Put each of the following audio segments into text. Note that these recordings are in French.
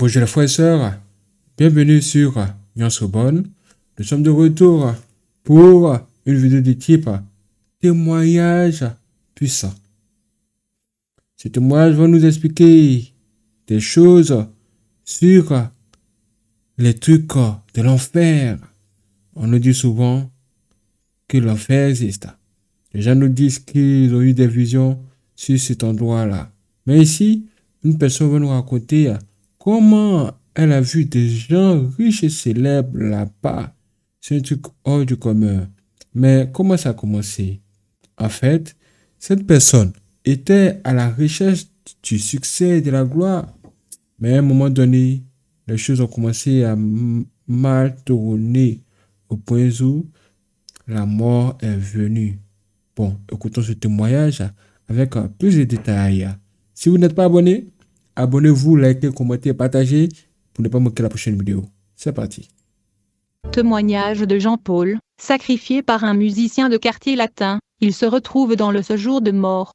Bonjour les frères et sœurs, bienvenue sur Yon Bonne. Nous sommes de retour pour une vidéo du type témoignage puissant. Ce témoignage va nous expliquer des choses sur les trucs de l'enfer. On nous dit souvent que l'enfer existe. Les gens nous disent qu'ils ont eu des visions sur cet endroit-là. Mais ici, une personne va nous raconter Comment elle a vu des gens riches et célèbres là-bas C'est un truc hors du commun. Mais comment ça a commencé En fait, cette personne était à la recherche du succès et de la gloire. Mais à un moment donné, les choses ont commencé à mal tourner au point où la mort est venue. Bon, écoutons ce témoignage avec plus de détails. Si vous n'êtes pas abonné, Abonnez-vous, likez, commentez, partagez pour ne pas manquer la prochaine vidéo. C'est parti. Témoignage de Jean-Paul, sacrifié par un musicien de quartier latin, il se retrouve dans le séjour de mort.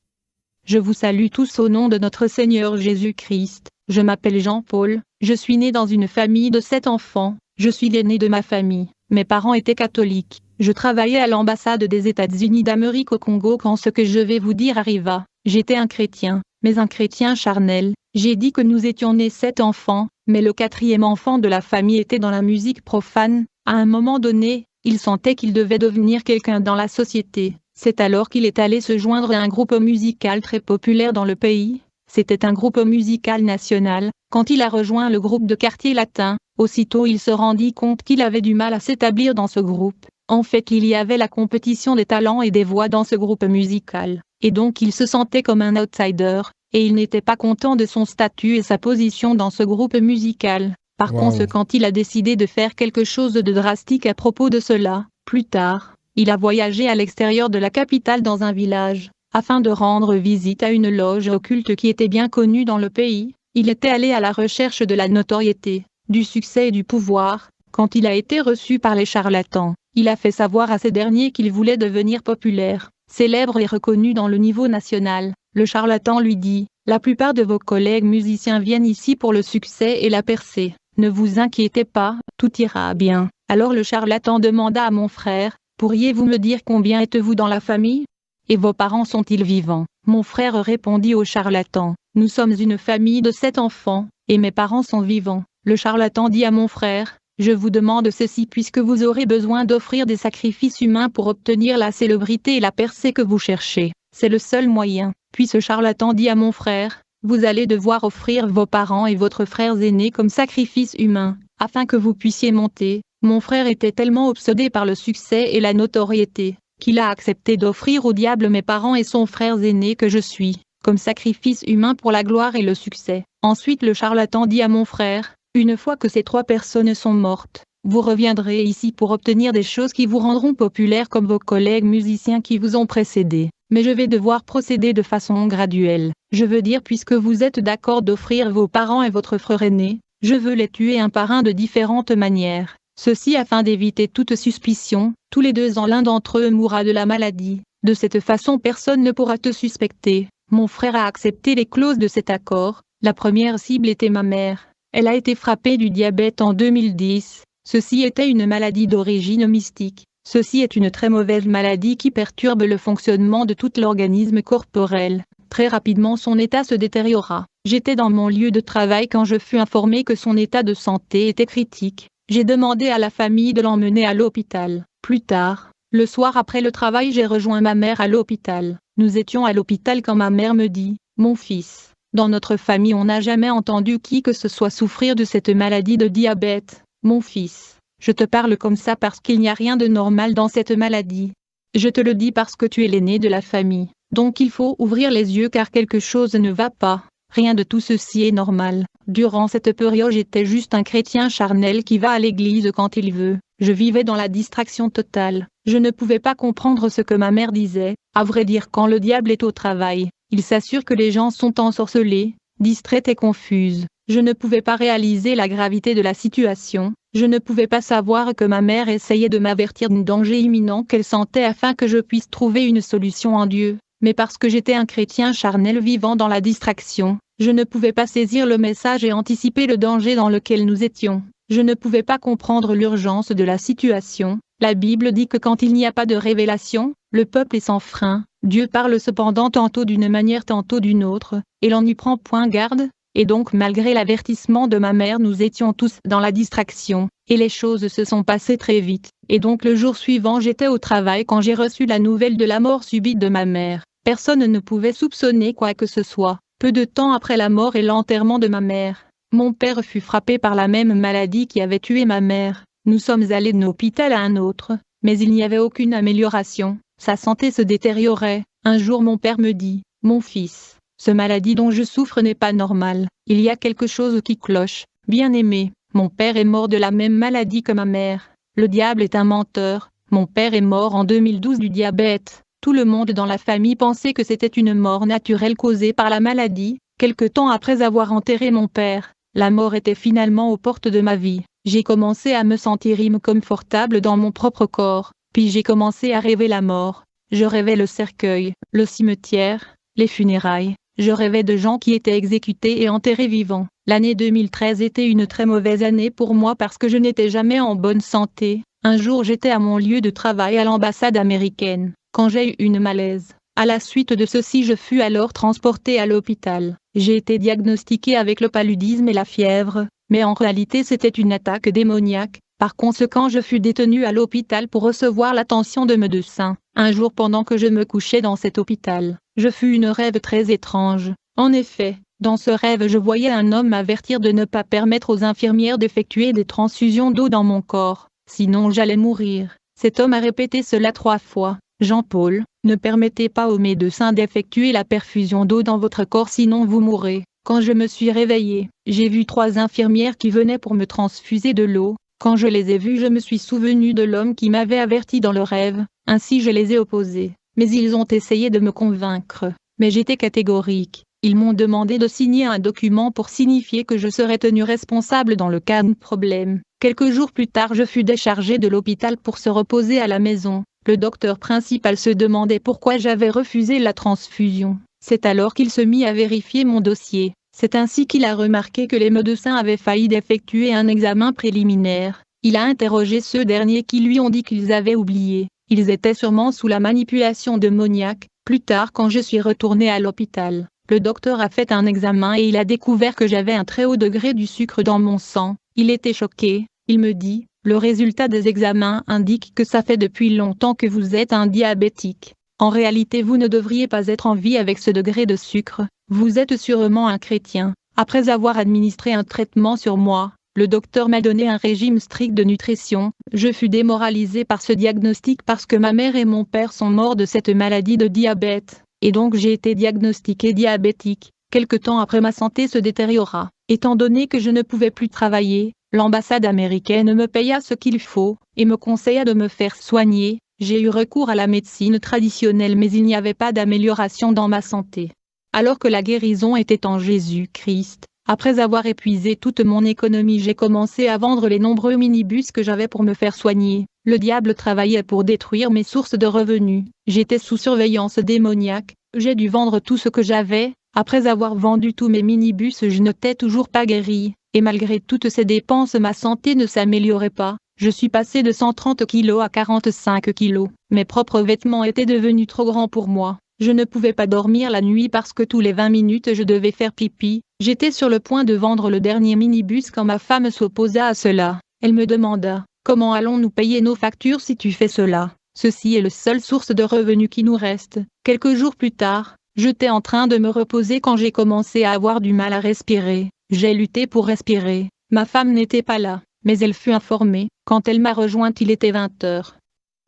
Je vous salue tous au nom de notre Seigneur Jésus-Christ, je m'appelle Jean-Paul, je suis né dans une famille de sept enfants, je suis l'aîné de ma famille, mes parents étaient catholiques, je travaillais à l'ambassade des États-Unis d'Amérique au Congo quand ce que je vais vous dire arriva, j'étais un chrétien, mais un chrétien charnel, j'ai dit que nous étions nés sept enfants, mais le quatrième enfant de la famille était dans la musique profane. À un moment donné, il sentait qu'il devait devenir quelqu'un dans la société. C'est alors qu'il est allé se joindre à un groupe musical très populaire dans le pays. C'était un groupe musical national. Quand il a rejoint le groupe de quartier latin, aussitôt il se rendit compte qu'il avait du mal à s'établir dans ce groupe. En fait, il y avait la compétition des talents et des voix dans ce groupe musical, et donc il se sentait comme un outsider, et il n'était pas content de son statut et sa position dans ce groupe musical. Par conséquent, quand il a décidé de faire quelque chose de drastique à propos de cela. Plus tard, il a voyagé à l'extérieur de la capitale dans un village, afin de rendre visite à une loge occulte qui était bien connue dans le pays. Il était allé à la recherche de la notoriété, du succès et du pouvoir, quand il a été reçu par les charlatans. Il a fait savoir à ces derniers qu'il voulait devenir populaire, célèbre et reconnu dans le niveau national. Le charlatan lui dit, la plupart de vos collègues musiciens viennent ici pour le succès et la percée. Ne vous inquiétez pas, tout ira bien. Alors le charlatan demanda à mon frère, pourriez-vous me dire combien êtes-vous dans la famille Et vos parents sont-ils vivants Mon frère répondit au charlatan, nous sommes une famille de sept enfants, et mes parents sont vivants. Le charlatan dit à mon frère, je vous demande ceci puisque vous aurez besoin d'offrir des sacrifices humains pour obtenir la célébrité et la percée que vous cherchez. C'est le seul moyen. Puis ce charlatan dit à mon frère, vous allez devoir offrir vos parents et votre frère aîné comme sacrifice humain, afin que vous puissiez monter. Mon frère était tellement obsédé par le succès et la notoriété, qu'il a accepté d'offrir au diable mes parents et son frère aîné que je suis, comme sacrifice humain pour la gloire et le succès. Ensuite le charlatan dit à mon frère, une fois que ces trois personnes sont mortes, vous reviendrez ici pour obtenir des choses qui vous rendront populaires comme vos collègues musiciens qui vous ont précédé mais je vais devoir procéder de façon graduelle. Je veux dire puisque vous êtes d'accord d'offrir vos parents et votre frère aîné, je veux les tuer un par un de différentes manières. Ceci afin d'éviter toute suspicion, tous les deux ans l'un d'entre eux mourra de la maladie. De cette façon personne ne pourra te suspecter. Mon frère a accepté les clauses de cet accord. La première cible était ma mère. Elle a été frappée du diabète en 2010. Ceci était une maladie d'origine mystique. Ceci est une très mauvaise maladie qui perturbe le fonctionnement de tout l'organisme corporel. Très rapidement son état se détériora. J'étais dans mon lieu de travail quand je fus informé que son état de santé était critique. J'ai demandé à la famille de l'emmener à l'hôpital. Plus tard, le soir après le travail j'ai rejoint ma mère à l'hôpital. Nous étions à l'hôpital quand ma mère me dit, mon fils, dans notre famille on n'a jamais entendu qui que ce soit souffrir de cette maladie de diabète, mon fils. Je te parle comme ça parce qu'il n'y a rien de normal dans cette maladie. Je te le dis parce que tu es l'aîné de la famille. Donc il faut ouvrir les yeux car quelque chose ne va pas. Rien de tout ceci est normal. Durant cette période j'étais juste un chrétien charnel qui va à l'église quand il veut. Je vivais dans la distraction totale. Je ne pouvais pas comprendre ce que ma mère disait. À vrai dire quand le diable est au travail, il s'assure que les gens sont ensorcelés, distraits et confuses. Je ne pouvais pas réaliser la gravité de la situation, je ne pouvais pas savoir que ma mère essayait de m'avertir d'un danger imminent qu'elle sentait afin que je puisse trouver une solution en Dieu, mais parce que j'étais un chrétien charnel vivant dans la distraction, je ne pouvais pas saisir le message et anticiper le danger dans lequel nous étions, je ne pouvais pas comprendre l'urgence de la situation, la Bible dit que quand il n'y a pas de révélation, le peuple est sans frein, Dieu parle cependant tantôt d'une manière tantôt d'une autre, et l'on n'y prend point garde, et donc malgré l'avertissement de ma mère nous étions tous dans la distraction, et les choses se sont passées très vite, et donc le jour suivant j'étais au travail quand j'ai reçu la nouvelle de la mort subite de ma mère. Personne ne pouvait soupçonner quoi que ce soit. Peu de temps après la mort et l'enterrement de ma mère, mon père fut frappé par la même maladie qui avait tué ma mère. Nous sommes allés d'un hôpital à un autre, mais il n'y avait aucune amélioration, sa santé se détériorait. Un jour mon père me dit, mon fils, ce maladie dont je souffre n'est pas normal. Il y a quelque chose qui cloche. Bien-aimé, mon père est mort de la même maladie que ma mère. Le diable est un menteur. Mon père est mort en 2012 du diabète. Tout le monde dans la famille pensait que c'était une mort naturelle causée par la maladie. Quelque temps après avoir enterré mon père, la mort était finalement aux portes de ma vie. J'ai commencé à me sentir inconfortable dans mon propre corps, puis j'ai commencé à rêver la mort. Je rêvais le cercueil, le cimetière, les funérailles. Je rêvais de gens qui étaient exécutés et enterrés vivants. L'année 2013 était une très mauvaise année pour moi parce que je n'étais jamais en bonne santé. Un jour j'étais à mon lieu de travail à l'ambassade américaine, quand j'ai eu une malaise. À la suite de ceci je fus alors transporté à l'hôpital. J'ai été diagnostiqué avec le paludisme et la fièvre, mais en réalité c'était une attaque démoniaque, par conséquent je fus détenu à l'hôpital pour recevoir l'attention de médecins un jour pendant que je me couchais dans cet hôpital. Je fus une rêve très étrange. En effet, dans ce rêve je voyais un homme m'avertir de ne pas permettre aux infirmières d'effectuer des transfusions d'eau dans mon corps, sinon j'allais mourir. Cet homme a répété cela trois fois. Jean-Paul, ne permettez pas aux médecins d'effectuer la perfusion d'eau dans votre corps sinon vous mourrez. Quand je me suis réveillé, j'ai vu trois infirmières qui venaient pour me transfuser de l'eau. Quand je les ai vues je me suis souvenu de l'homme qui m'avait averti dans le rêve. Ainsi je les ai opposés, mais ils ont essayé de me convaincre, mais j'étais catégorique. Ils m'ont demandé de signer un document pour signifier que je serais tenu responsable dans le cas de problème. Quelques jours plus tard je fus déchargé de l'hôpital pour se reposer à la maison. Le docteur principal se demandait pourquoi j'avais refusé la transfusion. C'est alors qu'il se mit à vérifier mon dossier. C'est ainsi qu'il a remarqué que les médecins avaient failli d'effectuer un examen préliminaire. Il a interrogé ceux derniers qui lui ont dit qu'ils avaient oublié. Ils étaient sûrement sous la manipulation de Plus tard quand je suis retourné à l'hôpital, le docteur a fait un examen et il a découvert que j'avais un très haut degré du sucre dans mon sang. Il était choqué, il me dit, le résultat des examens indique que ça fait depuis longtemps que vous êtes un diabétique. En réalité vous ne devriez pas être en vie avec ce degré de sucre, vous êtes sûrement un chrétien. Après avoir administré un traitement sur moi, le docteur m'a donné un régime strict de nutrition, je fus démoralisé par ce diagnostic parce que ma mère et mon père sont morts de cette maladie de diabète, et donc j'ai été diagnostiqué diabétique. Quelque temps après ma santé se détériora. Étant donné que je ne pouvais plus travailler, l'ambassade américaine me paya ce qu'il faut, et me conseilla de me faire soigner, j'ai eu recours à la médecine traditionnelle mais il n'y avait pas d'amélioration dans ma santé. Alors que la guérison était en Jésus-Christ, après avoir épuisé toute mon économie j'ai commencé à vendre les nombreux minibus que j'avais pour me faire soigner. Le diable travaillait pour détruire mes sources de revenus. J'étais sous surveillance démoniaque, j'ai dû vendre tout ce que j'avais, après avoir vendu tous mes minibus je n'étais toujours pas guéri, et malgré toutes ces dépenses ma santé ne s'améliorait pas. Je suis passé de 130 kg à 45 kg. Mes propres vêtements étaient devenus trop grands pour moi. Je ne pouvais pas dormir la nuit parce que tous les 20 minutes je devais faire pipi. J'étais sur le point de vendre le dernier minibus quand ma femme s'opposa à cela. Elle me demanda Comment allons-nous payer nos factures si tu fais cela Ceci est le seul source de revenus qui nous reste. Quelques jours plus tard, j'étais en train de me reposer quand j'ai commencé à avoir du mal à respirer. J'ai lutté pour respirer. Ma femme n'était pas là, mais elle fut informée. Quand elle m'a rejointe, il était 20 heures.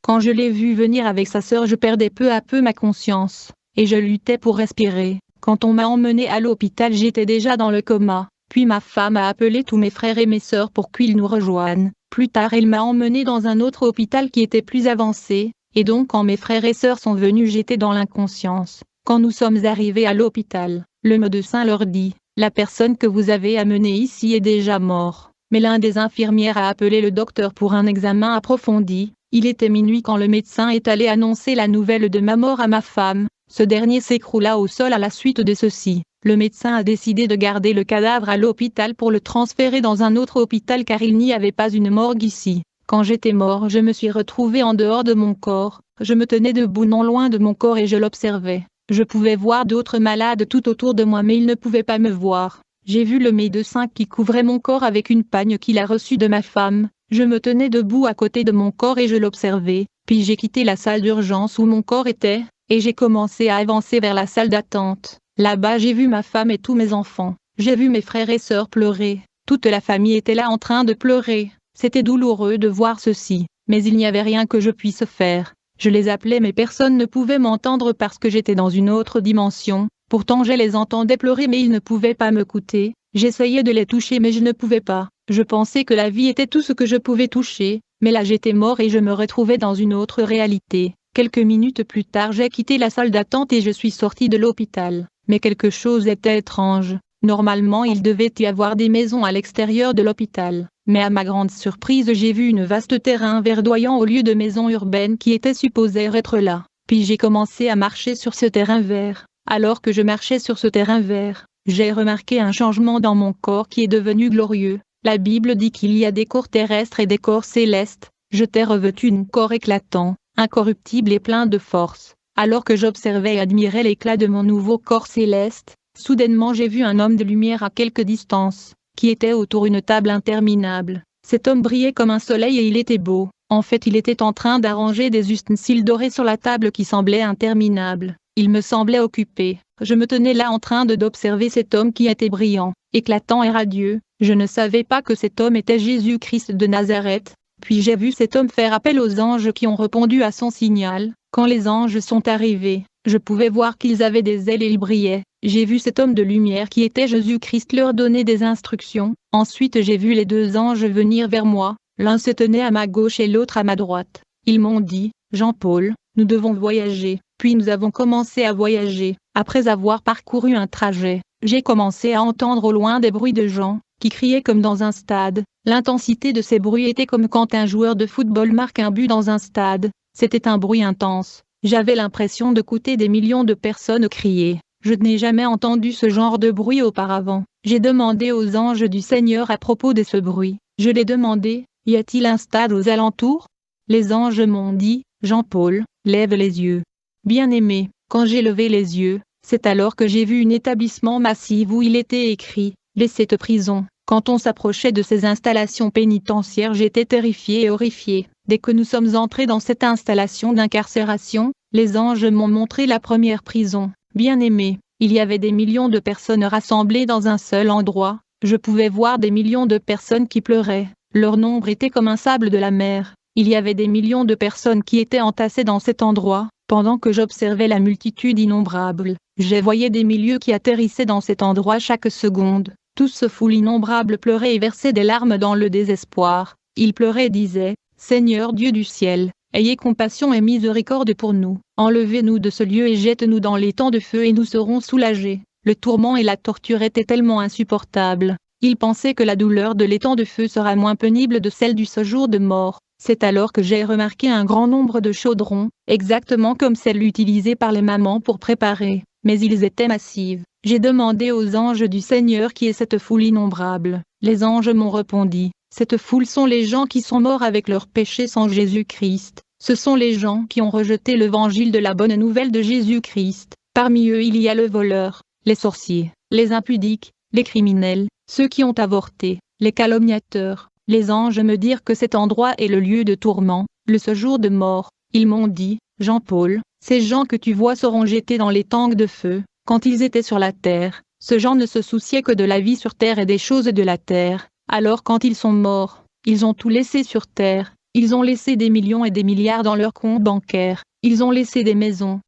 Quand je l'ai vu venir avec sa sœur je perdais peu à peu ma conscience, et je luttais pour respirer. Quand on m'a emmené à l'hôpital j'étais déjà dans le coma, puis ma femme a appelé tous mes frères et mes sœurs pour qu'ils nous rejoignent. Plus tard elle m'a emmené dans un autre hôpital qui était plus avancé, et donc quand mes frères et sœurs sont venus j'étais dans l'inconscience. Quand nous sommes arrivés à l'hôpital, le médecin leur dit, la personne que vous avez amenée ici est déjà morte. Mais l'un des infirmières a appelé le docteur pour un examen approfondi, il était minuit quand le médecin est allé annoncer la nouvelle de ma mort à ma femme. Ce dernier s'écroula au sol à la suite de ceci. Le médecin a décidé de garder le cadavre à l'hôpital pour le transférer dans un autre hôpital car il n'y avait pas une morgue ici. Quand j'étais mort, je me suis retrouvé en dehors de mon corps. Je me tenais debout non loin de mon corps et je l'observais. Je pouvais voir d'autres malades tout autour de moi mais ils ne pouvaient pas me voir. J'ai vu le médecin qui couvrait mon corps avec une pagne qu'il a reçue de ma femme, je me tenais debout à côté de mon corps et je l'observais, puis j'ai quitté la salle d'urgence où mon corps était, et j'ai commencé à avancer vers la salle d'attente. Là-bas j'ai vu ma femme et tous mes enfants, j'ai vu mes frères et sœurs pleurer, toute la famille était là en train de pleurer, c'était douloureux de voir ceci, mais il n'y avait rien que je puisse faire. Je les appelais mais personne ne pouvait m'entendre parce que j'étais dans une autre dimension, pourtant je les entendais pleurer mais ils ne pouvaient pas me m'écouter, j'essayais de les toucher mais je ne pouvais pas, je pensais que la vie était tout ce que je pouvais toucher, mais là j'étais mort et je me retrouvais dans une autre réalité. Quelques minutes plus tard j'ai quitté la salle d'attente et je suis sorti de l'hôpital. Mais quelque chose était étrange. Normalement il devait y avoir des maisons à l'extérieur de l'hôpital. Mais à ma grande surprise j'ai vu une vaste terrain verdoyant au lieu de maisons urbaines qui étaient supposées être là. Puis j'ai commencé à marcher sur ce terrain vert. Alors que je marchais sur ce terrain vert, j'ai remarqué un changement dans mon corps qui est devenu glorieux. La Bible dit qu'il y a des corps terrestres et des corps célestes. Je t'ai revêtu d'un corps éclatant, incorruptible et plein de force. Alors que j'observais et admirais l'éclat de mon nouveau corps céleste, soudainement j'ai vu un homme de lumière à quelque distance, qui était autour une table interminable. Cet homme brillait comme un soleil et il était beau. En fait il était en train d'arranger des ustensiles dorés sur la table qui semblait interminable. Il me semblait occupé. Je me tenais là en train de d'observer cet homme qui était brillant, éclatant et radieux, je ne savais pas que cet homme était Jésus-Christ de Nazareth, puis j'ai vu cet homme faire appel aux anges qui ont répondu à son signal. Quand les anges sont arrivés, je pouvais voir qu'ils avaient des ailes et ils brillaient. J'ai vu cet homme de lumière qui était Jésus-Christ leur donner des instructions. Ensuite j'ai vu les deux anges venir vers moi, l'un se tenait à ma gauche et l'autre à ma droite. Ils m'ont dit, Jean-Paul, nous devons voyager. Puis nous avons commencé à voyager, après avoir parcouru un trajet j'ai commencé à entendre au loin des bruits de gens, qui criaient comme dans un stade. L'intensité de ces bruits était comme quand un joueur de football marque un but dans un stade. C'était un bruit intense. J'avais l'impression de d'écouter des millions de personnes crier. Je n'ai jamais entendu ce genre de bruit auparavant. J'ai demandé aux anges du Seigneur à propos de ce bruit. Je l'ai demandé, y a-t-il un stade aux alentours Les anges m'ont dit, Jean-Paul, lève les yeux. Bien-aimé, quand j'ai levé les yeux, c'est alors que j'ai vu un établissement massif où il était écrit « cette prison ». Quand on s'approchait de ces installations pénitentiaires j'étais terrifié et horrifié. Dès que nous sommes entrés dans cette installation d'incarcération, les anges m'ont montré la première prison. Bien aimé, il y avait des millions de personnes rassemblées dans un seul endroit, je pouvais voir des millions de personnes qui pleuraient, leur nombre était comme un sable de la mer, il y avait des millions de personnes qui étaient entassées dans cet endroit, pendant que j'observais la multitude innombrable, j'ai voyé des milieux qui atterrissaient dans cet endroit chaque seconde, tous ce foule innombrable pleuraient et versaient des larmes dans le désespoir, ils pleuraient et disaient, Seigneur Dieu du ciel, ayez compassion et miséricorde pour nous, enlevez-nous de ce lieu et jette-nous dans l'étang de feu et nous serons soulagés. Le tourment et la torture étaient tellement insupportables, ils pensaient que la douleur de l'étang de feu sera moins pénible de celle du séjour de mort. C'est alors que j'ai remarqué un grand nombre de chaudrons, exactement comme celles utilisées par les mamans pour préparer mais ils étaient massives. J'ai demandé aux anges du Seigneur qui est cette foule innombrable. Les anges m'ont répondu, cette foule sont les gens qui sont morts avec leurs péchés sans Jésus-Christ. Ce sont les gens qui ont rejeté l'évangile de la bonne nouvelle de Jésus-Christ. Parmi eux il y a le voleur, les sorciers, les impudiques, les criminels, ceux qui ont avorté, les calomniateurs. Les anges me dirent que cet endroit est le lieu de tourment, le séjour de mort. Ils m'ont dit, Jean-Paul, ces gens que tu vois seront jetés dans les tangues de feu, quand ils étaient sur la terre, ce gens ne se souciait que de la vie sur terre et des choses de la terre, alors quand ils sont morts, ils ont tout laissé sur terre, ils ont laissé des millions et des milliards dans leurs comptes bancaires, ils ont laissé des maisons,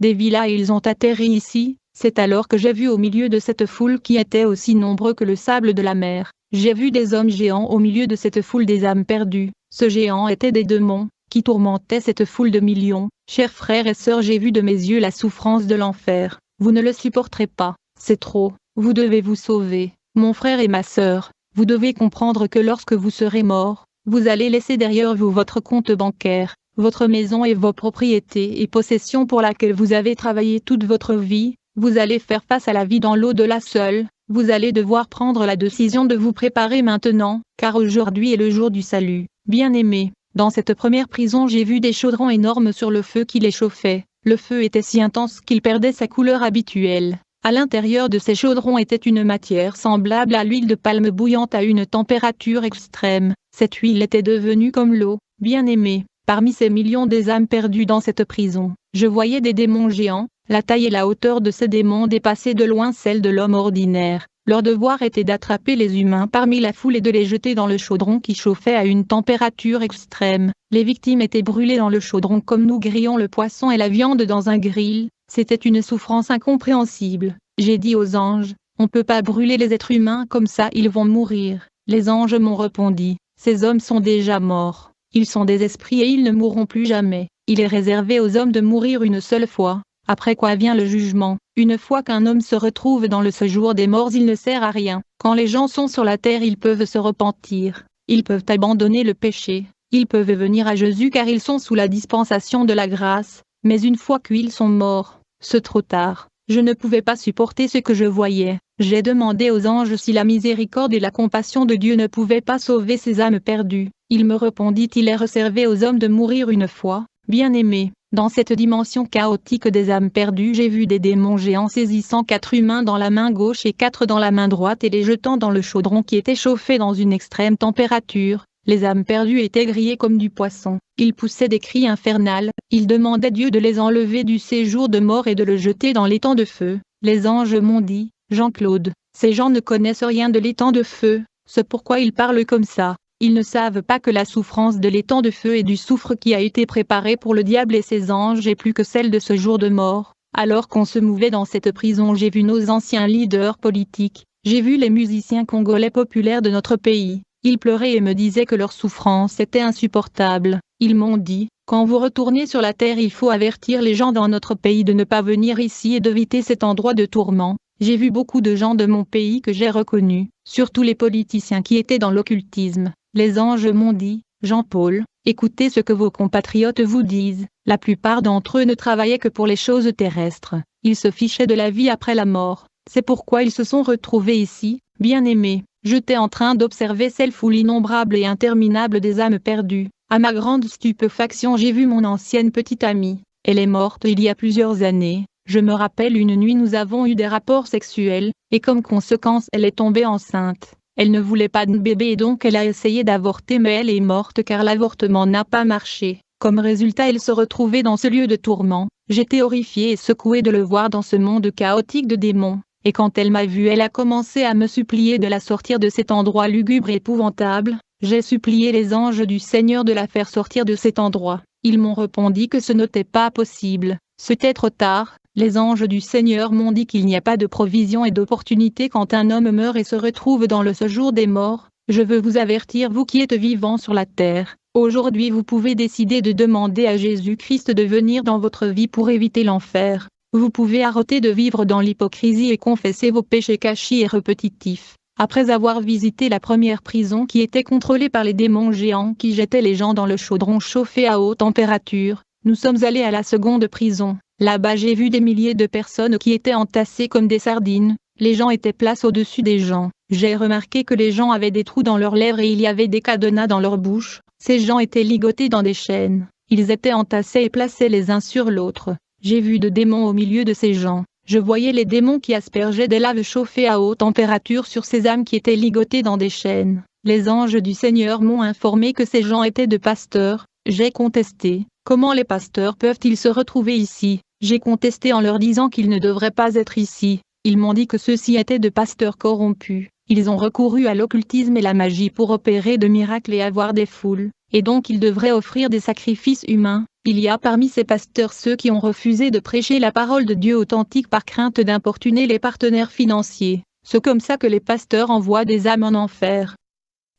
des villas et ils ont atterri ici, c'est alors que j'ai vu au milieu de cette foule qui était aussi nombreux que le sable de la mer, j'ai vu des hommes géants au milieu de cette foule des âmes perdues, ce géant était des démons, qui tourmentait cette foule de millions. Chers frères et sœurs, j'ai vu de mes yeux la souffrance de l'enfer. Vous ne le supporterez pas, c'est trop. Vous devez vous sauver. Mon frère et ma sœur, vous devez comprendre que lorsque vous serez mort, vous allez laisser derrière vous votre compte bancaire, votre maison et vos propriétés et possessions pour laquelle vous avez travaillé toute votre vie, vous allez faire face à la vie dans l'au-delà seule, vous allez devoir prendre la décision de vous préparer maintenant, car aujourd'hui est le jour du salut. bien aimé. Dans cette première prison j'ai vu des chaudrons énormes sur le feu qui les chauffait. Le feu était si intense qu'il perdait sa couleur habituelle. À l'intérieur de ces chaudrons était une matière semblable à l'huile de palme bouillante à une température extrême. Cette huile était devenue comme l'eau, bien aimée. Parmi ces millions des âmes perdues dans cette prison, je voyais des démons géants, la taille et la hauteur de ces démons dépassaient de loin celle de l'homme ordinaire. Leur devoir était d'attraper les humains parmi la foule et de les jeter dans le chaudron qui chauffait à une température extrême. Les victimes étaient brûlées dans le chaudron comme nous grillons le poisson et la viande dans un grill. C'était une souffrance incompréhensible. J'ai dit aux anges, on ne peut pas brûler les êtres humains comme ça, ils vont mourir. Les anges m'ont répondu, ces hommes sont déjà morts. Ils sont des esprits et ils ne mourront plus jamais. Il est réservé aux hommes de mourir une seule fois. Après quoi vient le jugement. Une fois qu'un homme se retrouve dans le séjour des morts, il ne sert à rien. Quand les gens sont sur la terre, ils peuvent se repentir. Ils peuvent abandonner le péché. Ils peuvent venir à Jésus car ils sont sous la dispensation de la grâce. Mais une fois qu'ils sont morts, c'est trop tard. Je ne pouvais pas supporter ce que je voyais. J'ai demandé aux anges si la miséricorde et la compassion de Dieu ne pouvaient pas sauver ces âmes perdues. Il me répondit il est réservé aux hommes de mourir une fois, bien aimé. Dans cette dimension chaotique des âmes perdues j'ai vu des démons géants saisissant quatre humains dans la main gauche et quatre dans la main droite et les jetant dans le chaudron qui était chauffé dans une extrême température. Les âmes perdues étaient grillées comme du poisson, ils poussaient des cris infernales, ils demandaient Dieu de les enlever du séjour de mort et de le jeter dans l'étang de feu. Les anges m'ont dit, Jean-Claude, ces gens ne connaissent rien de l'étang de feu, c'est pourquoi ils parlent comme ça. Ils ne savent pas que la souffrance de l'étang de feu et du soufre qui a été préparé pour le diable et ses anges est plus que celle de ce jour de mort. Alors qu'on se mouvait dans cette prison j'ai vu nos anciens leaders politiques, j'ai vu les musiciens congolais populaires de notre pays. Ils pleuraient et me disaient que leur souffrance était insupportable. Ils m'ont dit, quand vous retournez sur la terre il faut avertir les gens dans notre pays de ne pas venir ici et d'éviter cet endroit de tourment. J'ai vu beaucoup de gens de mon pays que j'ai reconnus, surtout les politiciens qui étaient dans l'occultisme. Les anges m'ont dit, Jean-Paul, écoutez ce que vos compatriotes vous disent, la plupart d'entre eux ne travaillaient que pour les choses terrestres, ils se fichaient de la vie après la mort, c'est pourquoi ils se sont retrouvés ici, bien-aimés, j'étais en train d'observer celle foule innombrable et interminable des âmes perdues, à ma grande stupéfaction j'ai vu mon ancienne petite amie, elle est morte il y a plusieurs années, je me rappelle une nuit nous avons eu des rapports sexuels, et comme conséquence elle est tombée enceinte. Elle ne voulait pas de bébé et donc elle a essayé d'avorter mais elle est morte car l'avortement n'a pas marché. Comme résultat elle se retrouvait dans ce lieu de tourment. J'étais horrifiée et secouée de le voir dans ce monde chaotique de démons. Et quand elle m'a vu, elle a commencé à me supplier de la sortir de cet endroit lugubre et épouvantable. J'ai supplié les anges du Seigneur de la faire sortir de cet endroit. Ils m'ont répondu que ce n'était pas possible. C'était trop tard, les anges du Seigneur m'ont dit qu'il n'y a pas de provision et d'opportunité quand un homme meurt et se retrouve dans le séjour des morts, je veux vous avertir vous qui êtes vivants sur la terre, aujourd'hui vous pouvez décider de demander à Jésus-Christ de venir dans votre vie pour éviter l'enfer, vous pouvez arrêter de vivre dans l'hypocrisie et confesser vos péchés cachés et répétitifs. Après avoir visité la première prison qui était contrôlée par les démons géants qui jetaient les gens dans le chaudron chauffé à haute température, nous sommes allés à la seconde prison, Là-bas j'ai vu des milliers de personnes qui étaient entassées comme des sardines, les gens étaient placés au-dessus des gens. J'ai remarqué que les gens avaient des trous dans leurs lèvres et il y avait des cadenas dans leur bouche, ces gens étaient ligotés dans des chaînes, ils étaient entassés et placés les uns sur l'autre. J'ai vu de démons au milieu de ces gens. Je voyais les démons qui aspergeaient des laves chauffées à haute température sur ces âmes qui étaient ligotées dans des chaînes. Les anges du Seigneur m'ont informé que ces gens étaient de pasteurs. J'ai contesté. Comment les pasteurs peuvent-ils se retrouver ici j'ai contesté en leur disant qu'ils ne devraient pas être ici. Ils m'ont dit que ceux-ci étaient de pasteurs corrompus. Ils ont recouru à l'occultisme et la magie pour opérer de miracles et avoir des foules, et donc ils devraient offrir des sacrifices humains. Il y a parmi ces pasteurs ceux qui ont refusé de prêcher la parole de Dieu authentique par crainte d'importuner les partenaires financiers. C'est comme ça que les pasteurs envoient des âmes en enfer.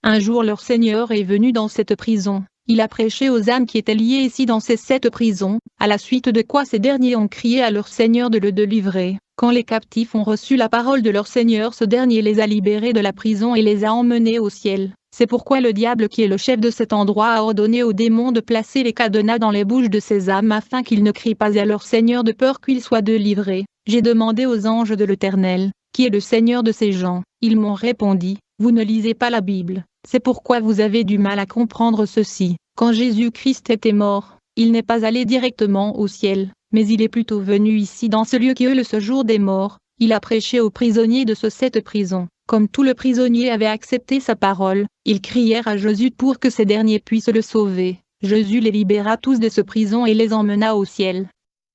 Un jour leur Seigneur est venu dans cette prison, il a prêché aux âmes qui étaient liées ici dans ces sept prisons, à la suite de quoi ces derniers ont crié à leur Seigneur de le délivrer. Quand les captifs ont reçu la parole de leur Seigneur, ce dernier les a libérés de la prison et les a emmenés au ciel. C'est pourquoi le diable qui est le chef de cet endroit a ordonné aux démons de placer les cadenas dans les bouches de ces âmes afin qu'ils ne crient pas à leur Seigneur de peur qu'ils soient délivrés. J'ai demandé aux anges de l'Éternel, qui est le Seigneur de ces gens. Ils m'ont répondu, vous ne lisez pas la Bible, c'est pourquoi vous avez du mal à comprendre ceci. Quand Jésus-Christ était mort, il n'est pas allé directement au ciel, mais il est plutôt venu ici dans ce lieu qui est le séjour des morts, il a prêché aux prisonniers de ce cette prison. Comme tout le prisonnier avait accepté sa parole, ils crièrent à Jésus pour que ces derniers puissent le sauver. Jésus les libéra tous de ce prison et les emmena au ciel.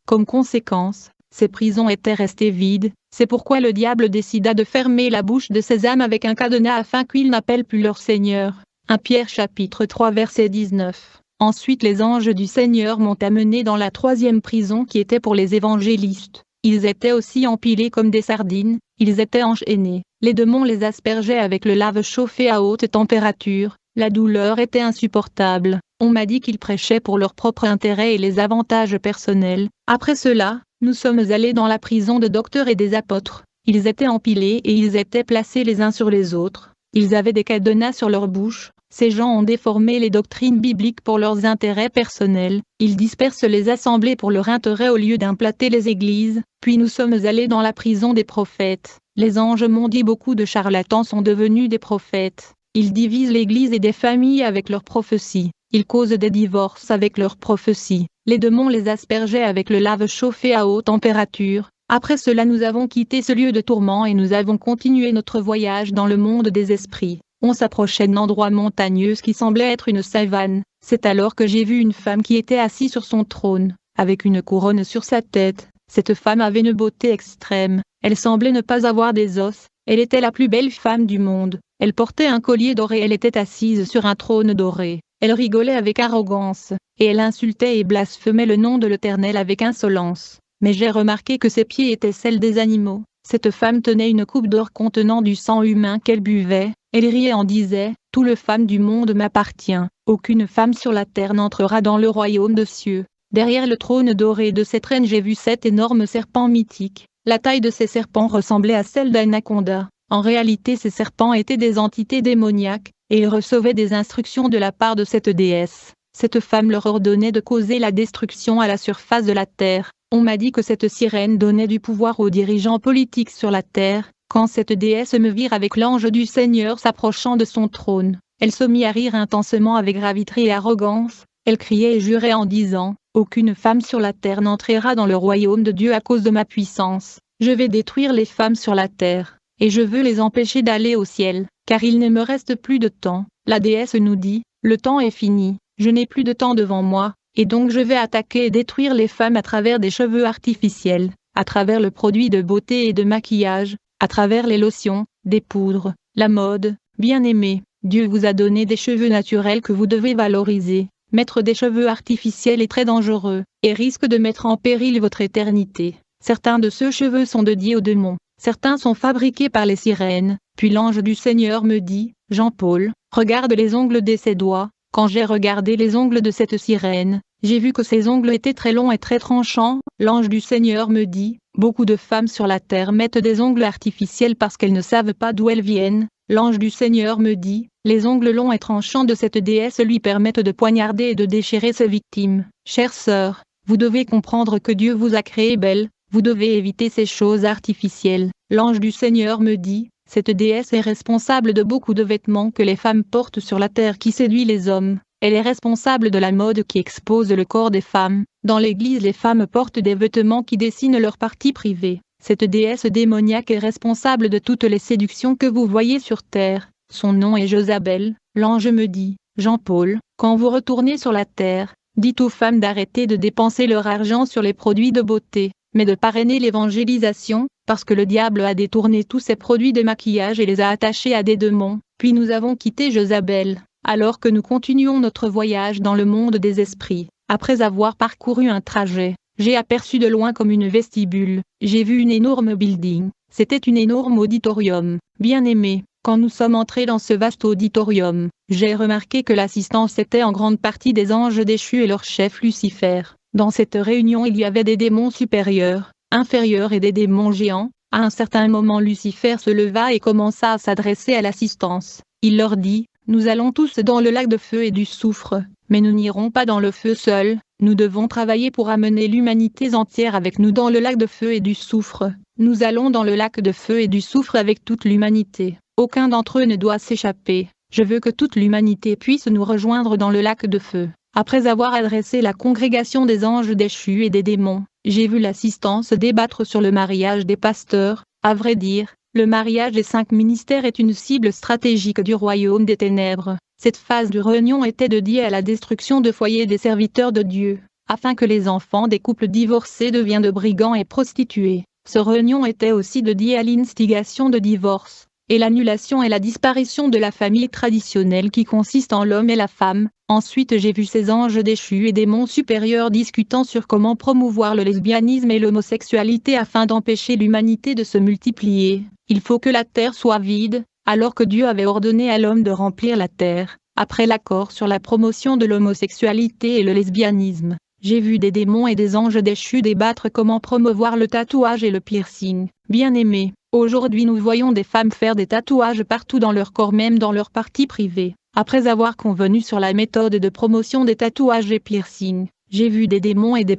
Comme conséquence, ces prisons étaient restées vides, c'est pourquoi le diable décida de fermer la bouche de ces âmes avec un cadenas afin qu'ils n'appellent plus leur Seigneur. 1 Pierre chapitre 3 verset 19. Ensuite les anges du Seigneur m'ont amené dans la troisième prison qui était pour les évangélistes. Ils étaient aussi empilés comme des sardines, ils étaient enchaînés. Les démons les aspergeaient avec le lave chauffé à haute température, la douleur était insupportable. On m'a dit qu'ils prêchaient pour leur propre intérêt et les avantages personnels. Après cela, nous sommes allés dans la prison de docteurs et des apôtres. Ils étaient empilés et ils étaient placés les uns sur les autres. Ils avaient des cadenas sur leur bouche. Ces gens ont déformé les doctrines bibliques pour leurs intérêts personnels. Ils dispersent les assemblées pour leur intérêt au lieu d'implater les églises. Puis nous sommes allés dans la prison des prophètes. Les anges m'ont dit beaucoup de charlatans sont devenus des prophètes. Ils divisent l'église et des familles avec leurs prophéties. Ils causent des divorces avec leurs prophéties. Les démons les aspergeaient avec le lave chauffé à haute température. Après cela nous avons quitté ce lieu de tourment et nous avons continué notre voyage dans le monde des esprits. On s'approchait d'un endroit montagneux qui semblait être une savane. C'est alors que j'ai vu une femme qui était assise sur son trône, avec une couronne sur sa tête. Cette femme avait une beauté extrême. Elle semblait ne pas avoir des os. Elle était la plus belle femme du monde. Elle portait un collier doré. Elle était assise sur un trône doré. Elle rigolait avec arrogance, et elle insultait et blasphémait le nom de l'Éternel avec insolence. Mais j'ai remarqué que ses pieds étaient celles des animaux. Cette femme tenait une coupe d'or contenant du sang humain qu'elle buvait, elle riait en disait, Tout le femme du monde m'appartient, aucune femme sur la terre n'entrera dans le royaume de cieux. Derrière le trône doré de cette reine j'ai vu sept énormes serpents mythiques, la taille de ces serpents ressemblait à celle d'Anaconda. En réalité ces serpents étaient des entités démoniaques, et ils recevaient des instructions de la part de cette déesse. Cette femme leur ordonnait de causer la destruction à la surface de la terre. On m'a dit que cette sirène donnait du pouvoir aux dirigeants politiques sur la terre. Quand cette déesse me vire avec l'ange du Seigneur s'approchant de son trône, elle se mit à rire intensement avec gravité et arrogance. Elle criait et jurait en disant Aucune femme sur la terre n'entrera dans le royaume de Dieu à cause de ma puissance. Je vais détruire les femmes sur la terre et je veux les empêcher d'aller au ciel, car il ne me reste plus de temps. La déesse nous dit, le temps est fini, je n'ai plus de temps devant moi, et donc je vais attaquer et détruire les femmes à travers des cheveux artificiels, à travers le produit de beauté et de maquillage, à travers les lotions, des poudres, la mode, bien aimé, Dieu vous a donné des cheveux naturels que vous devez valoriser, mettre des cheveux artificiels est très dangereux, et risque de mettre en péril votre éternité. Certains de ces cheveux sont dédiés aux démons, Certains sont fabriqués par les sirènes, puis l'ange du Seigneur me dit, Jean-Paul, regarde les ongles de ses doigts, quand j'ai regardé les ongles de cette sirène, j'ai vu que ses ongles étaient très longs et très tranchants, l'ange du Seigneur me dit, beaucoup de femmes sur la terre mettent des ongles artificiels parce qu'elles ne savent pas d'où elles viennent, l'ange du Seigneur me dit, les ongles longs et tranchants de cette déesse lui permettent de poignarder et de déchirer ses victimes. chère sœur, vous devez comprendre que Dieu vous a créé belle, vous devez éviter ces choses artificielles. L'ange du Seigneur me dit, cette déesse est responsable de beaucoup de vêtements que les femmes portent sur la terre qui séduit les hommes. Elle est responsable de la mode qui expose le corps des femmes. Dans l'église les femmes portent des vêtements qui dessinent leur partie privée. Cette déesse démoniaque est responsable de toutes les séductions que vous voyez sur terre. Son nom est Josabel. L'ange me dit, Jean-Paul, quand vous retournez sur la terre, dites aux femmes d'arrêter de dépenser leur argent sur les produits de beauté mais de parrainer l'évangélisation, parce que le diable a détourné tous ses produits de maquillage et les a attachés à des démons, puis nous avons quitté Josabel, alors que nous continuons notre voyage dans le monde des esprits. Après avoir parcouru un trajet, j'ai aperçu de loin comme une vestibule, j'ai vu une énorme building, c'était une énorme auditorium, bien aimé. Quand nous sommes entrés dans ce vaste auditorium, j'ai remarqué que l'assistance était en grande partie des anges déchus et leur chef Lucifer. Dans cette réunion il y avait des démons supérieurs, inférieurs et des démons géants. À un certain moment Lucifer se leva et commença à s'adresser à l'assistance. Il leur dit, Nous allons tous dans le lac de feu et du soufre, mais nous n'irons pas dans le feu seul, nous devons travailler pour amener l'humanité entière avec nous dans le lac de feu et du soufre. Nous allons dans le lac de feu et du soufre avec toute l'humanité. Aucun d'entre eux ne doit s'échapper. Je veux que toute l'humanité puisse nous rejoindre dans le lac de feu. Après avoir adressé la congrégation des anges déchus et des démons, j'ai vu l'assistance débattre sur le mariage des pasteurs, à vrai dire, le mariage des cinq ministères est une cible stratégique du royaume des ténèbres. Cette phase du réunion était dédiée à la destruction de foyers des serviteurs de Dieu, afin que les enfants des couples divorcés deviennent de brigands et prostitués. Ce réunion était aussi dédiée à l'instigation de divorce, et l'annulation et la disparition de la famille traditionnelle qui consiste en l'homme et la femme. Ensuite j'ai vu ces anges déchus et démons supérieurs discutant sur comment promouvoir le lesbianisme et l'homosexualité afin d'empêcher l'humanité de se multiplier. Il faut que la terre soit vide, alors que Dieu avait ordonné à l'homme de remplir la terre, après l'accord sur la promotion de l'homosexualité et le lesbianisme. J'ai vu des démons et des anges déchus débattre comment promouvoir le tatouage et le piercing. Bien aimé, Aujourd'hui nous voyons des femmes faire des tatouages partout dans leur corps même dans leur partie privée. Après avoir convenu sur la méthode de promotion des tatouages et piercings, j'ai vu des démons et des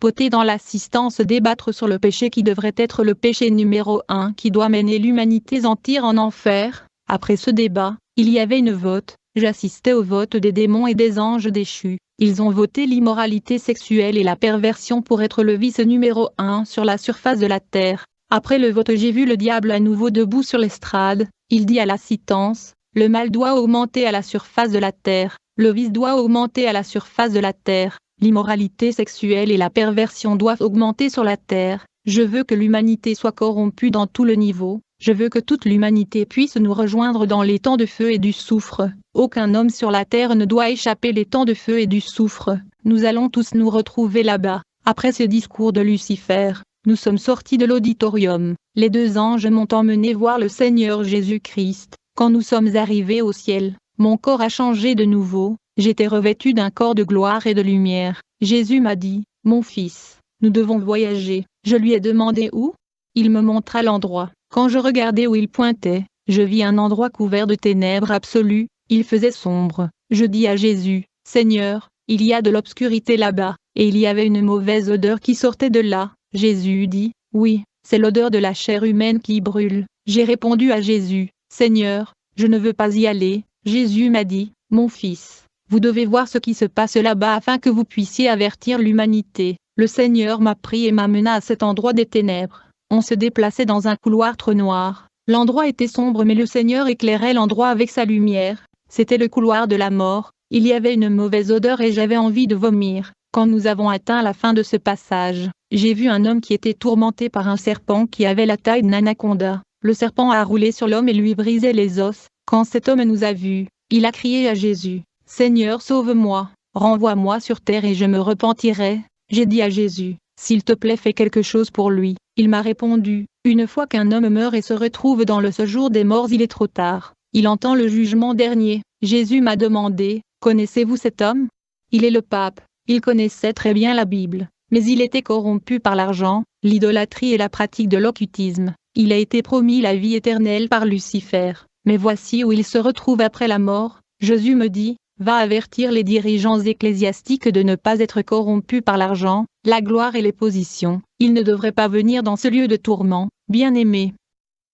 potés dans l'assistance débattre sur le péché qui devrait être le péché numéro un qui doit mener l'humanité entière en enfer. Après ce débat, il y avait une vote, j'assistais au vote des démons et des anges déchus. Ils ont voté l'immoralité sexuelle et la perversion pour être le vice numéro un sur la surface de la terre. Après le vote j'ai vu le diable à nouveau debout sur l'estrade, il dit à la citance, le mal doit augmenter à la surface de la terre, le vice doit augmenter à la surface de la terre, l'immoralité sexuelle et la perversion doivent augmenter sur la terre, je veux que l'humanité soit corrompue dans tout le niveau, je veux que toute l'humanité puisse nous rejoindre dans les temps de feu et du soufre. Aucun homme sur la terre ne doit échapper les temps de feu et du soufre. Nous allons tous nous retrouver là-bas. Après ce discours de Lucifer, nous sommes sortis de l'auditorium, les deux anges m'ont emmené voir le Seigneur Jésus-Christ. Quand nous sommes arrivés au ciel, mon corps a changé de nouveau, j'étais revêtu d'un corps de gloire et de lumière. Jésus m'a dit, Mon fils, nous devons voyager. Je lui ai demandé où Il me montra l'endroit. Quand je regardais où il pointait, je vis un endroit couvert de ténèbres absolues, il faisait sombre. Je dis à Jésus, Seigneur, il y a de l'obscurité là-bas, et il y avait une mauvaise odeur qui sortait de là, Jésus dit, Oui, c'est l'odeur de la chair humaine qui brûle. J'ai répondu à Jésus, Seigneur, je ne veux pas y aller. Jésus m'a dit, Mon fils, vous devez voir ce qui se passe là-bas afin que vous puissiez avertir l'humanité. Le Seigneur m'a pris et m'amena à cet endroit des ténèbres. On se déplaçait dans un couloir trop noir. L'endroit était sombre mais le Seigneur éclairait l'endroit avec sa lumière. C'était le couloir de la mort. Il y avait une mauvaise odeur et j'avais envie de vomir. Quand nous avons atteint la fin de ce passage, j'ai vu un homme qui était tourmenté par un serpent qui avait la taille d'un anaconda. Le serpent a roulé sur l'homme et lui brisait les os. Quand cet homme nous a vus, il a crié à Jésus, Seigneur sauve-moi, renvoie-moi sur terre et je me repentirai. J'ai dit à Jésus, S'il te plaît fais quelque chose pour lui. Il m'a répondu, Une fois qu'un homme meurt et se retrouve dans le séjour des morts il est trop tard. Il entend le jugement dernier. Jésus m'a demandé, Connaissez-vous cet homme Il est le pape. Il connaissait très bien la Bible, mais il était corrompu par l'argent, l'idolâtrie et la pratique de l'occultisme. Il a été promis la vie éternelle par Lucifer, mais voici où il se retrouve après la mort. Jésus me dit, va avertir les dirigeants ecclésiastiques de ne pas être corrompus par l'argent, la gloire et les positions, ils ne devraient pas venir dans ce lieu de tourment, bien aimé.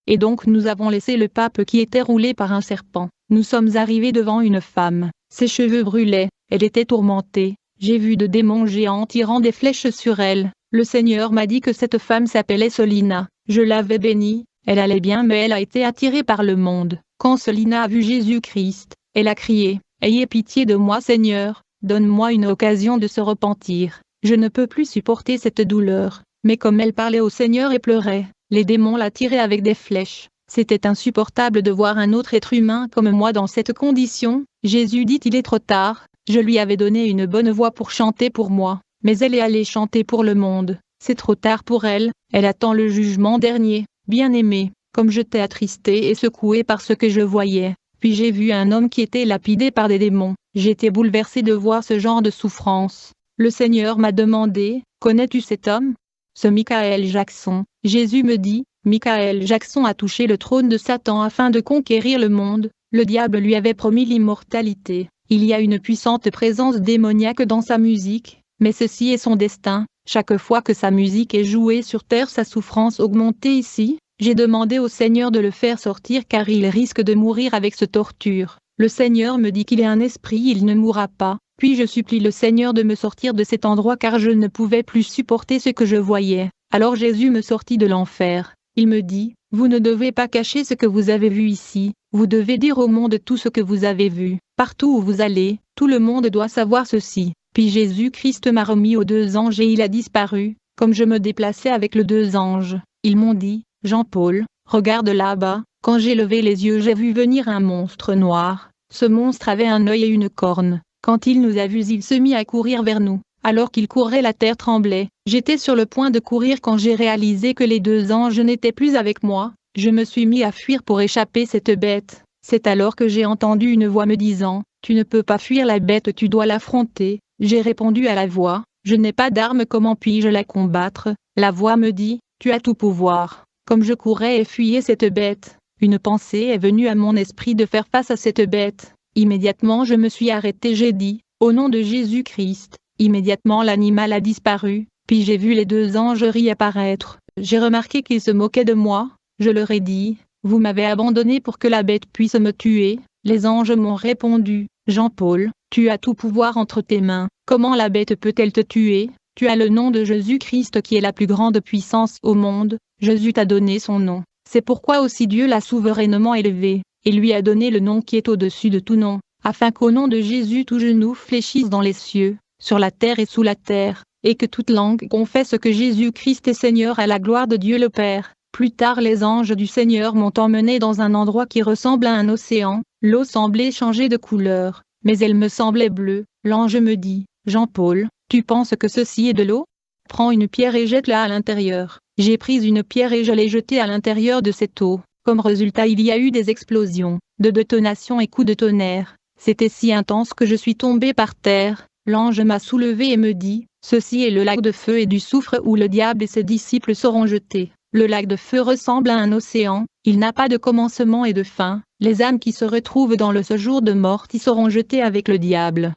Et donc nous avons laissé le pape qui était roulé par un serpent, nous sommes arrivés devant une femme, ses cheveux brûlaient, elle était tourmentée, j'ai vu de démons géants tirant des flèches sur elle. Le Seigneur m'a dit que cette femme s'appelait Solina. Je l'avais bénie, elle allait bien mais elle a été attirée par le monde. Quand Solina a vu Jésus-Christ, elle a crié, Ayez pitié de moi Seigneur, donne-moi une occasion de se repentir. Je ne peux plus supporter cette douleur. Mais comme elle parlait au Seigneur et pleurait, les démons la avec des flèches. C'était insupportable de voir un autre être humain comme moi dans cette condition. Jésus dit il est trop tard, je lui avais donné une bonne voix pour chanter pour moi, mais elle est allée chanter pour le monde. C'est trop tard pour elle, elle attend le jugement dernier. Bien-aimé, comme je t'ai attristé et secoué par ce que je voyais, puis j'ai vu un homme qui était lapidé par des démons. J'étais bouleversé de voir ce genre de souffrance. Le Seigneur m'a demandé, connais-tu cet homme Ce Michael Jackson. Jésus me dit, Michael Jackson a touché le trône de Satan afin de conquérir le monde, le diable lui avait promis l'immortalité. Il y a une puissante présence démoniaque dans sa musique, mais ceci est son destin, chaque fois que sa musique est jouée sur terre sa souffrance augmentait ici, j'ai demandé au Seigneur de le faire sortir car il risque de mourir avec ce torture. Le Seigneur me dit qu'il est un esprit, il ne mourra pas, puis je supplie le Seigneur de me sortir de cet endroit car je ne pouvais plus supporter ce que je voyais. Alors Jésus me sortit de l'enfer. Il me dit, vous ne devez pas cacher ce que vous avez vu ici, vous devez dire au monde tout ce que vous avez vu. Partout où vous allez, tout le monde doit savoir ceci. Puis Jésus-Christ m'a remis aux deux anges et il a disparu, comme je me déplaçais avec les deux anges. Ils m'ont dit, Jean-Paul, regarde là-bas, quand j'ai levé les yeux j'ai vu venir un monstre noir, ce monstre avait un œil et une corne. Quand il nous a vus il se mit à courir vers nous, alors qu'il courait la terre tremblait. J'étais sur le point de courir quand j'ai réalisé que les deux anges n'étaient plus avec moi, je me suis mis à fuir pour échapper cette bête. C'est alors que j'ai entendu une voix me disant, Tu ne peux pas fuir la bête, tu dois l'affronter. J'ai répondu à la voix, Je n'ai pas d'arme, comment puis-je la combattre La voix me dit, Tu as tout pouvoir. Comme je courais et fuyais cette bête, une pensée est venue à mon esprit de faire face à cette bête. Immédiatement je me suis arrêté, j'ai dit, Au nom de Jésus-Christ, Immédiatement l'animal a disparu, puis j'ai vu les deux anges réapparaître. J'ai remarqué qu'ils se moquaient de moi, je leur ai dit, vous m'avez abandonné pour que la bête puisse me tuer. Les anges m'ont répondu, Jean-Paul, tu as tout pouvoir entre tes mains, comment la bête peut-elle te tuer Tu as le nom de Jésus-Christ qui est la plus grande puissance au monde, Jésus t'a donné son nom. C'est pourquoi aussi Dieu l'a souverainement élevé, et lui a donné le nom qui est au-dessus de tout nom, afin qu'au nom de Jésus tout genou fléchisse dans les cieux, sur la terre et sous la terre, et que toute langue confesse que Jésus-Christ est Seigneur à la gloire de Dieu le Père. Plus tard les anges du Seigneur m'ont emmené dans un endroit qui ressemble à un océan, l'eau semblait changer de couleur, mais elle me semblait bleue, l'ange me dit, Jean-Paul, tu penses que ceci est de l'eau Prends une pierre et jette-la à l'intérieur. J'ai pris une pierre et je l'ai jetée à l'intérieur de cette eau. Comme résultat il y a eu des explosions, de détonations et coups de tonnerre. C'était si intense que je suis tombé par terre, l'ange m'a soulevé et me dit, Ceci est le lac de feu et du soufre où le diable et ses disciples seront jetés. Le lac de feu ressemble à un océan, il n'a pas de commencement et de fin, les âmes qui se retrouvent dans le séjour de mort y seront jetées avec le diable.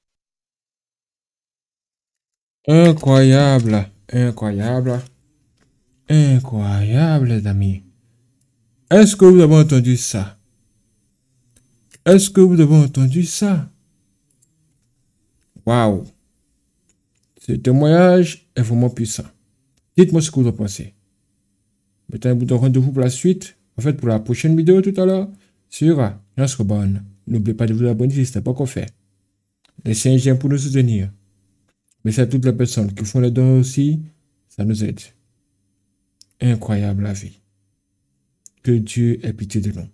Incroyable, incroyable, incroyable les amis. Est-ce que vous avez entendu ça? Est-ce que vous avez entendu ça? Waouh Ce témoignage est vraiment puissant. Dites-moi ce que vous en pensez. Mettez un bouton rendez-vous pour la suite, en fait pour la prochaine vidéo tout à l'heure, sur notre Bonne. N'oubliez pas de vous abonner si ce n'est pas encore fait. Laissez un j'aime pour nous soutenir. Merci à toutes les personnes qui font les dons aussi, ça nous aide. Incroyable la vie. Que Dieu ait pitié de nous.